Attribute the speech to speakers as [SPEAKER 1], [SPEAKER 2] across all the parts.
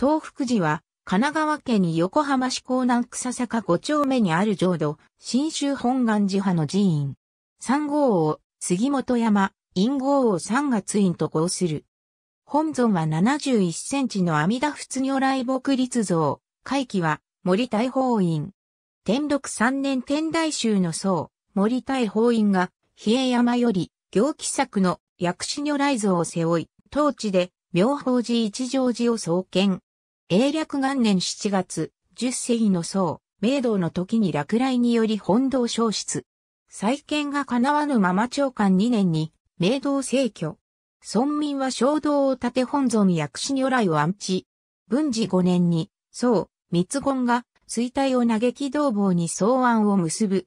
[SPEAKER 1] 東福寺は、神奈川県に横浜市港南草坂5丁目にある浄土、新州本願寺派の寺院。三号王、杉本山、陰号王三月院と号する。本尊は71センチの阿弥陀仏如来木立像、回帰は森大法院。天禄三年天台宗の僧、森大法院が、比叡山より、行基作の薬師如来像を背負い、当地で、妙法寺一条寺を創建。英略元年7月、十世紀の僧、明道の時に落雷により本堂消失。再建が叶わぬまま長官2年に、明道逝去。村民は衝動を立て本尊薬師如来を安置。文治5年に、僧、密言が、衰退を嘆き同房に草案を結ぶ。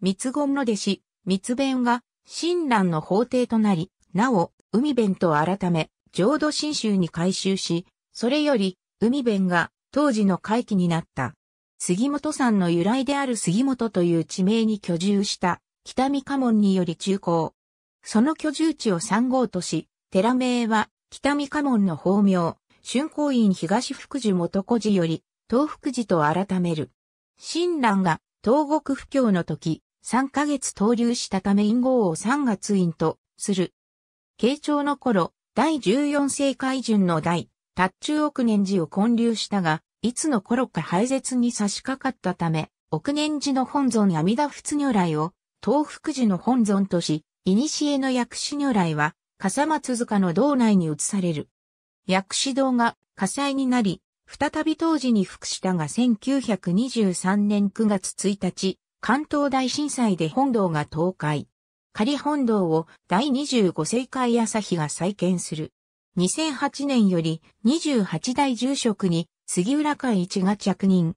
[SPEAKER 1] 密言の弟子、密弁が、親鸞の法廷となり、なお、海弁と改め、浄土真宗に改修し、それより、海弁が当時の回帰になった。杉本山の由来である杉本という地名に居住した北見家門により中高。その居住地を3号とし、寺名は北見家門の法名、春光院東福寺元小寺より東福寺と改める。親鸞が東国不況の時、3ヶ月投留したため陰号を3月院とする。慶長の頃、第14世海順の第達中億年寺を建立したが、いつの頃か廃絶に差し掛かったため、億年寺の本尊阿弥陀仏如来を、東福寺の本尊とし、古の薬師如来は、笠松塚の道内に移される。薬師堂が火災になり、再び当時に服したが1923年9月1日、関東大震災で本堂が倒壊。仮本堂を第25世界朝日が再建する。2008年より28代住職に杉浦会一が着任。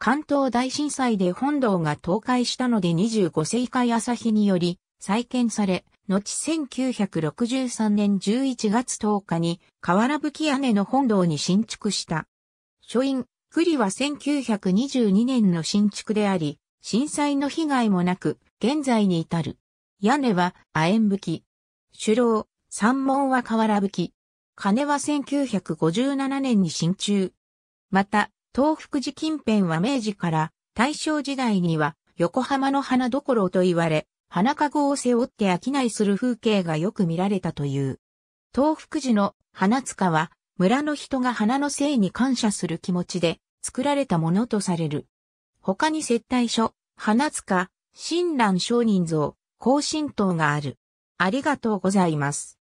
[SPEAKER 1] 関東大震災で本堂が倒壊したので25世会朝日により再建され、後1963年11月10日に河原吹屋根の本堂に新築した。書院、栗は1922年の新築であり、震災の被害もなく、現在に至る。屋根は亜鉛吹き。主楼、三門は河原吹き。金は1957年に進駐。また、東福寺近辺は明治から大正時代には横浜の花どころと言われ、花籠を背負って商いする風景がよく見られたという。東福寺の花塚は村の人が花の性に感謝する気持ちで作られたものとされる。他に接待所、花塚、親鸞商人像、高神道がある。ありがとうございます。